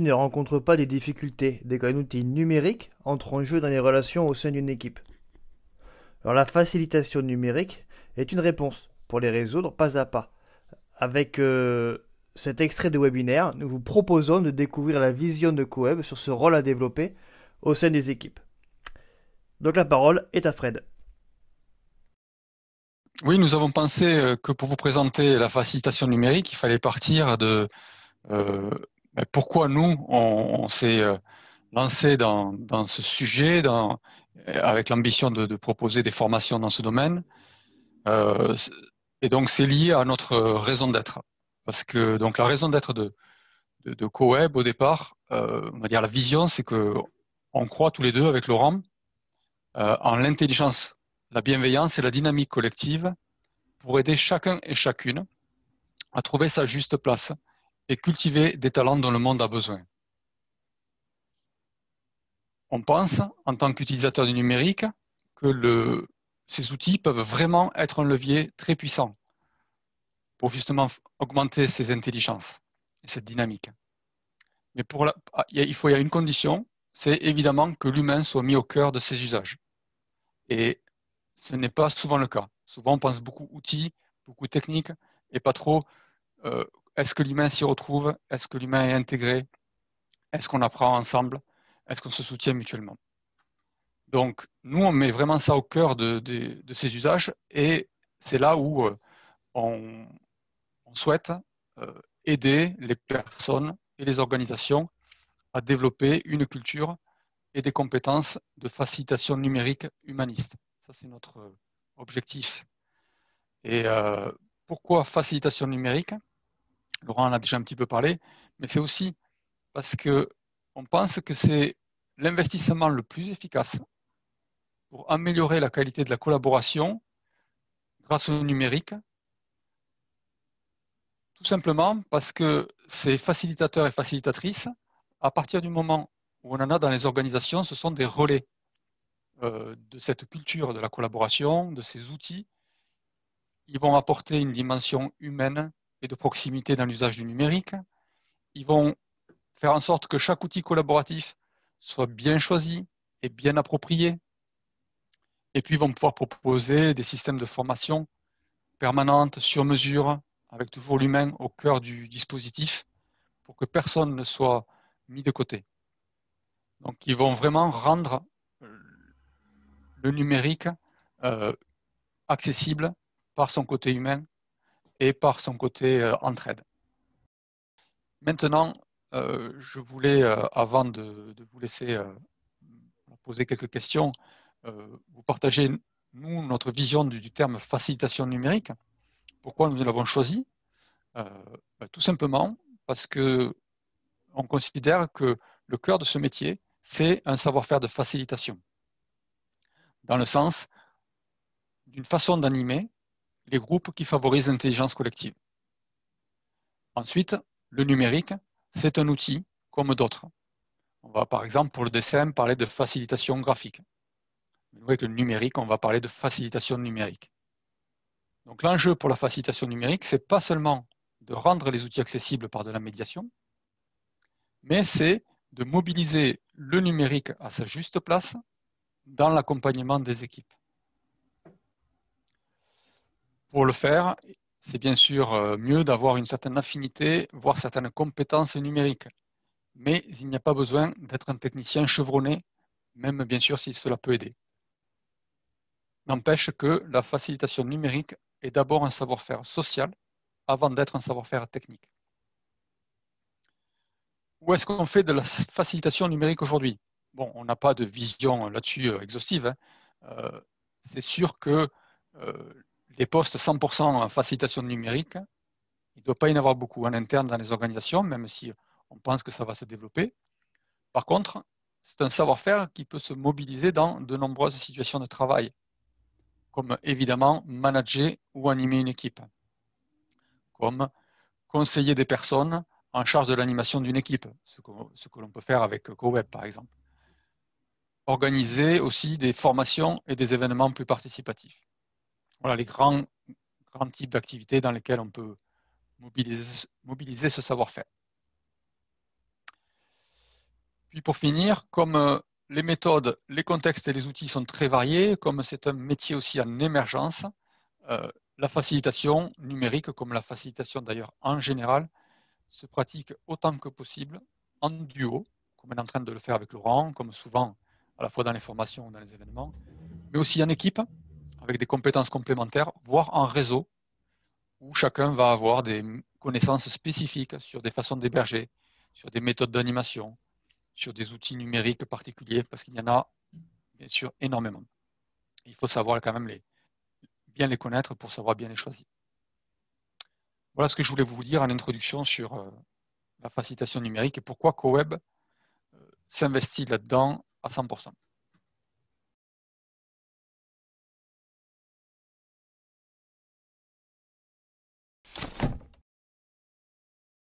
ne rencontre pas des difficultés dès qu'un outil numérique entre en jeu dans les relations au sein d'une équipe Alors la facilitation numérique est une réponse pour les résoudre pas à pas. Avec euh, cet extrait de webinaire, nous vous proposons de découvrir la vision de CoWeb sur ce rôle à développer au sein des équipes. Donc la parole est à Fred. Oui, nous avons pensé euh, que pour vous présenter la facilitation numérique, il fallait partir de, euh, pourquoi nous, on, s'est euh, lancé dans, ce sujet, euh, avec l'ambition de, proposer des formations dans ce domaine. Euh, et donc, c'est lié à notre raison d'être. Parce que donc, la raison d'être de, de, au départ, on va dire la vision, c'est qu'on croit tous les deux avec Laurent en l'intelligence, la bienveillance et la dynamique collective pour aider chacun et chacune à trouver sa juste place et cultiver des talents dont le monde a besoin. On pense, en tant qu'utilisateur du numérique, que ces outils peuvent vraiment être un levier très puissant pour justement augmenter ces intelligences et cette dynamique. Mais ah, il faut y a une condition, c'est évidemment que l'humain soit mis au cœur de ces usages. Et ce n'est pas souvent le cas. Souvent, on pense beaucoup outils, beaucoup techniques, et pas trop euh, est-ce que l'humain s'y retrouve Est-ce que l'humain est intégré Est-ce qu'on apprend ensemble Est-ce qu'on se soutient mutuellement Donc, nous, on met vraiment ça au cœur de, ces usages et c'est là où euh, on, souhaite euh, aider les personnes et les organisations à développer une culture et des compétences de facilitation numérique humaniste. Ça, c'est notre objectif. Et euh, pourquoi facilitation numérique Laurent en a déjà un petit peu parlé, mais c'est aussi parce qu'on pense que c'est l'investissement le plus efficace pour améliorer la qualité de la collaboration grâce au numérique, tout simplement parce que ces facilitateurs et facilitatrices, à partir du moment où on en a dans les organisations, ce sont des relais euh, de cette culture de la collaboration, de ces outils. Ils vont apporter une dimension humaine et de proximité dans l'usage du numérique. Ils vont faire en sorte que chaque outil collaboratif soit bien choisi et bien approprié. Et puis, ils vont pouvoir proposer des systèmes de formation permanente, sur mesure, avec toujours l'humain au cœur du dispositif, pour que personne ne soit mis de côté. Donc, ils vont vraiment rendre euh, le numérique euh, accessible par son côté humain et par son côté euh, entraide. Maintenant, euh, je voulais, euh, avant de, vous laisser poser quelques questions, vous partager, nous, notre vision du, terme facilitation numérique. Pourquoi nous l'avons choisi bah, Tout simplement parce qu'on considère que le cœur de ce métier, c'est un savoir-faire de facilitation, dans le sens d'une façon d'animer les groupes qui favorisent l'intelligence collective. Ensuite, le numérique, c'est un outil comme d'autres. On va par exemple pour le dessin parler de facilitation graphique. avec le numérique, on va parler de facilitation numérique. Donc l'enjeu pour la facilitation numérique, c'est pas seulement de rendre les outils accessibles par de la médiation, mais c'est de mobiliser le numérique à sa juste place dans l'accompagnement des équipes. Pour le faire, c'est bien sûr euh, mieux d'avoir une certaine affinité, voire certaines compétences numériques. Mais il n'y a pas besoin d'être un technicien chevronné, même bien sûr si cela peut aider. N'empêche que la facilitation numérique est d'abord un savoir-faire social avant d'être un savoir-faire technique. Où est-ce qu'on fait de la facilitation numérique aujourd'hui Bon, on n'a pas de vision là-dessus euh, exhaustive. Hein. Euh, c'est sûr que les postes 100% en facilitation numérique, il ne doit pas y en avoir beaucoup en interne dans les organisations, même si on pense que ça va se développer. Par contre, c'est un savoir-faire qui peut se mobiliser dans de nombreuses situations de travail, comme évidemment manager ou animer une équipe, comme conseiller des personnes en charge de l'animation d'une équipe, ce que, l'on peut faire avec GoWeb par exemple. Organiser aussi des formations et des événements plus participatifs voilà les grands, grands types d'activités dans lesquelles on peut mobiliser, mobiliser ce savoir-faire. Puis pour finir, comme euh, les méthodes, les contextes et les outils sont très variés, comme c'est un métier aussi en émergence, euh, la facilitation numérique, comme la facilitation d'ailleurs en général, se pratique autant que possible en duo, comme on est en train de le faire avec Laurent, comme souvent à la fois dans les formations ou dans les événements, mais aussi en équipe, avec des compétences complémentaires, voire en réseau, où chacun va avoir des connaissances spécifiques sur des façons d'héberger, sur des méthodes d'animation, sur des outils numériques particuliers, parce qu'il y en a bien sûr énormément. Il faut savoir quand même les, bien les connaître pour savoir bien les choisir. Voilà ce que je voulais vous dire en introduction sur euh, la facilitation numérique et pourquoi CoWeb euh, s'investit là-dedans à 100%.